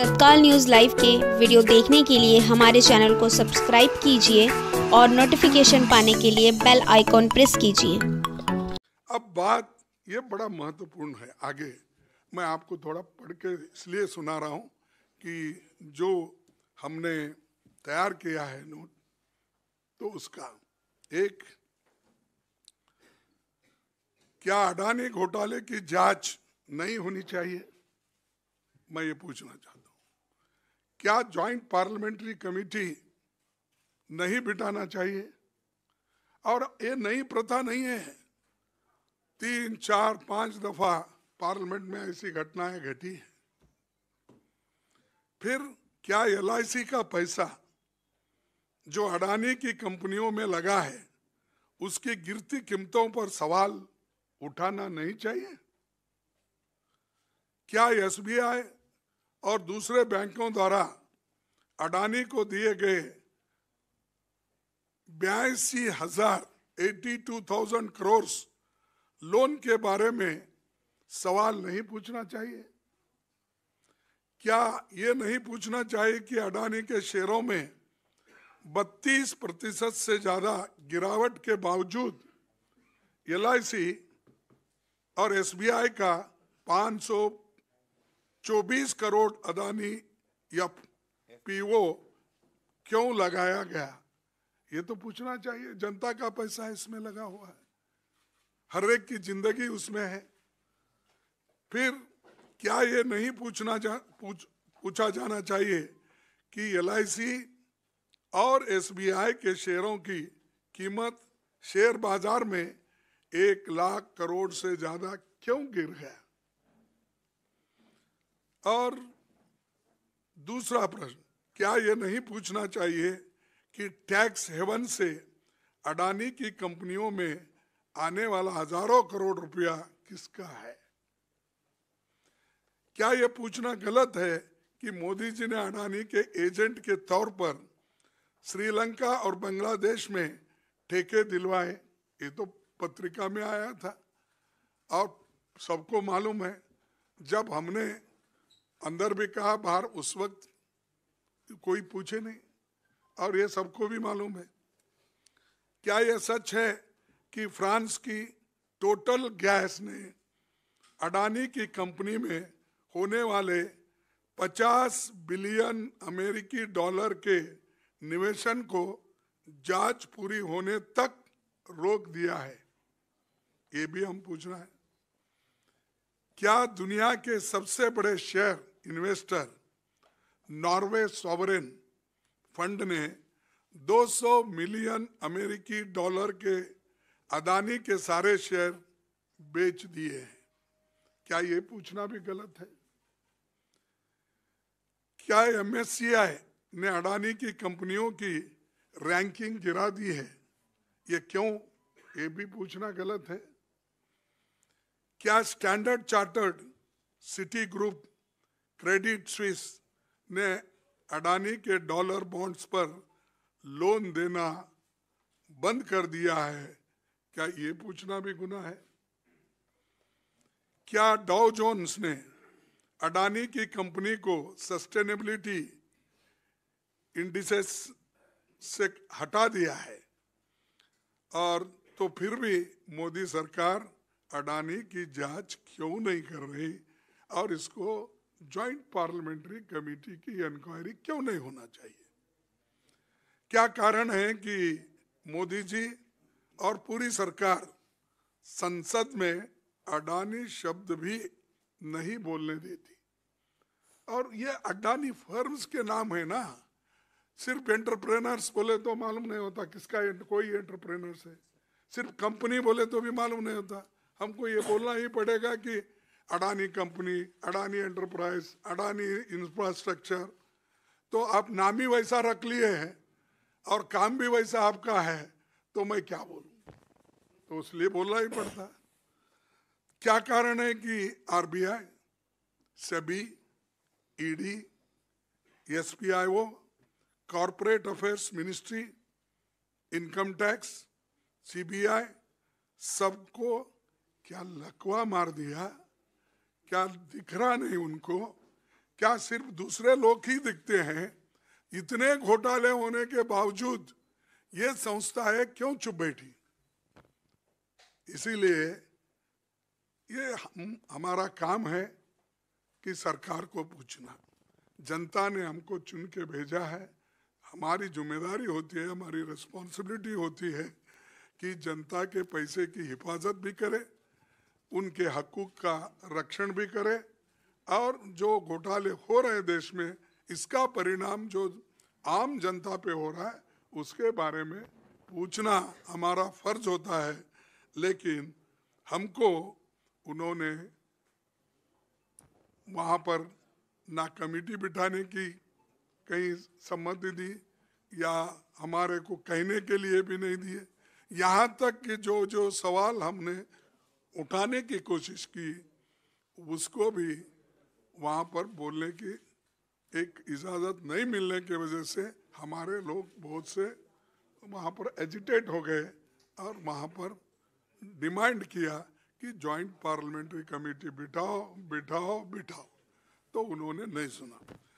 तत्काल news live के video देखने के लिए हमारे चैनल को सब्सक्राइब कीजिए और नोटिफिकेशन पाने के लिए बेल आइकॉन प्रेस कीजिए अब बात ये बड़ा महत्वपूर्ण है आगे मैं आपको थोड़ा पढ़ के इसलिए सुना रहा हूँ कि जो हमने तैयार किया है नोट तो उसका एक क्या अडानी घोटाले की जांच नहीं होनी चाहिए मैं ये पूछना चाहता क्या ज्वाइंट पार्लियामेंट्री कमेटी नहीं बिठाना चाहिए और ये नई प्रथा नहीं है तीन चार पांच दफा पार्लियामेंट में ऐसी घटनाएं घटी है फिर क्या एल का पैसा जो अडानी की कंपनियों में लगा है उसकी गिरती कीमतों पर सवाल उठाना नहीं चाहिए क्या एसबीआई और दूसरे बैंकों द्वारा अडानी को दिए गए बयासी हजार eighty two thousand crore loan के बारे में सवाल नहीं पूछना चाहिए क्या ये नहीं पूछना चाहिए कि अडानी के शेयरों में 32 प्रतिशत से ज़्यादा गिरावट के बावजूद एल और एसबीआई का 24 करोड़ अदानी या पीओ क्यों लगाया गया ये तो पूछना चाहिए जनता का पैसा इसमें लगा हुआ है हर एक की जिंदगी उसमें है फिर क्या ये नहीं पूछना जा पूछ पूछा जाना चाहिए कि एल और एसबीआई के शेयरों की कीमत शेयर बाजार में एक लाख करोड़ से ज़्यादा क्यों गिर गया और दूसरा प्रश्न क्या ये नहीं पूछना चाहिए कि टैक्स हेवन से अडानी की कंपनियों में आने वाला हजारों करोड़ रुपया किसका है क्या यह पूछना गलत है कि मोदी जी ने अडानी के एजेंट के तौर पर श्रीलंका और बांग्लादेश में ठेके दिलवाए ये तो पत्रिका में आया था और सबको मालूम है जब हमने अंदर भी कहा बाहर उस वक्त कोई पूछे नहीं और ये सबको भी मालूम है क्या यह सच है कि फ्रांस की टोटल गैस ने अडानी की कंपनी में होने वाले 50 बिलियन अमेरिकी डॉलर के निवेशन को जांच पूरी होने तक रोक दिया है ये भी हम पूछ रहे हैं क्या दुनिया के सबसे बड़े शहर इन्वेस्टर नॉर्वे सॉवरेन फंड ने 200 मिलियन अमेरिकी डॉलर के अदानी के सारे शेयर बेच दिए हैं क्या ये पूछना भी गलत है क्या एमएससीआई ने अडानी की कंपनियों की रैंकिंग गिरा दी है ये क्यों ये भी पूछना गलत है क्या Standard Chartered Citi group Credit Suisse ने अडानी के डॉलर बॉन्ड्स पर लोन देना बंद कर दिया है क्या ये पूछना भी गुना है क्या डाउ जोन्स ने अडानी की कंपनी को सस्टेनेबिलिटी इंडिसेस से हटा दिया है और तो फिर भी मोदी सरकार अडानी की जांच क्यों नहीं कर रही और इसको ज्वाइंट पार्लियामेंट्री कमेटी की इंक्वायरी क्यों नहीं होना चाहिए क्या कारण है कि मोदी जी और पूरी सरकार संसद में अडानी शब्द भी नहीं बोलने देती और ये अडानी फर्म्स के नाम है ना सिर्फ एंटरप्रेनर्स बोले तो मालूम नहीं होता किसका एंट, कोई एंटरप्रेनर्स है सिर्फ कंपनी बोले तो भी मालूम नहीं होता हमको ये बोलना ही पड़ेगा कि Adani company Adani enterprise Adani infrastructure तो आप नाम ही वैसा रख लिए हैं और काम भी वैसा आपका है तो मैं क्या बोलूं तो इसलिए बोलना ही पड़ता है क्या कारण है कि RBI SEBI ED SPIO corporate affairs ministry income tax CBI सबको क्या लकवा मार दिया क्या दिख रहा नहीं उनको क्या सिर्फ दूसरे लोग ही दिखते हैं इतने घोटाले होने के बावजूद ये संस्था है क्यों चुप बैठी इसीलिए ये हम हमारा काम है कि सरकार को पूछना जनता ने हमको चुन के भेजा है हमारी जिम्मेदारी होती है हमारी रिस्पॉन्सिबिलिटी होती है कि जनता के पैसे की हिफाजत भी करें उनके हकूक का रक्षण भी करे और जो घोटाले हो रहे देश में इसका परिणाम जो आम जनता पे हो रहा है उसके बारे में पूछना हमारा फर्ज होता है लेकिन हमको उन्होंने वहाँ पर ना कमेटी बिठाने की कहीं सम्मति दी या हमारे को कहने के लिए भी नहीं दिए यहाँ तक कि जो जो सवाल हमने उठाने की कोशिश की उसको भी वहाँ पर बोलने की एक इजाज़त नहीं मिलने की वजह से हमारे लोग बहुत से वहाँ पर एजिटेट हो गए और वहाँ पर डिमांड किया कि जॉइंट पार्लियामेंट्री कमेटी बिठाओ बिठाओ बिठाओ तो उन्होंने नहीं सुना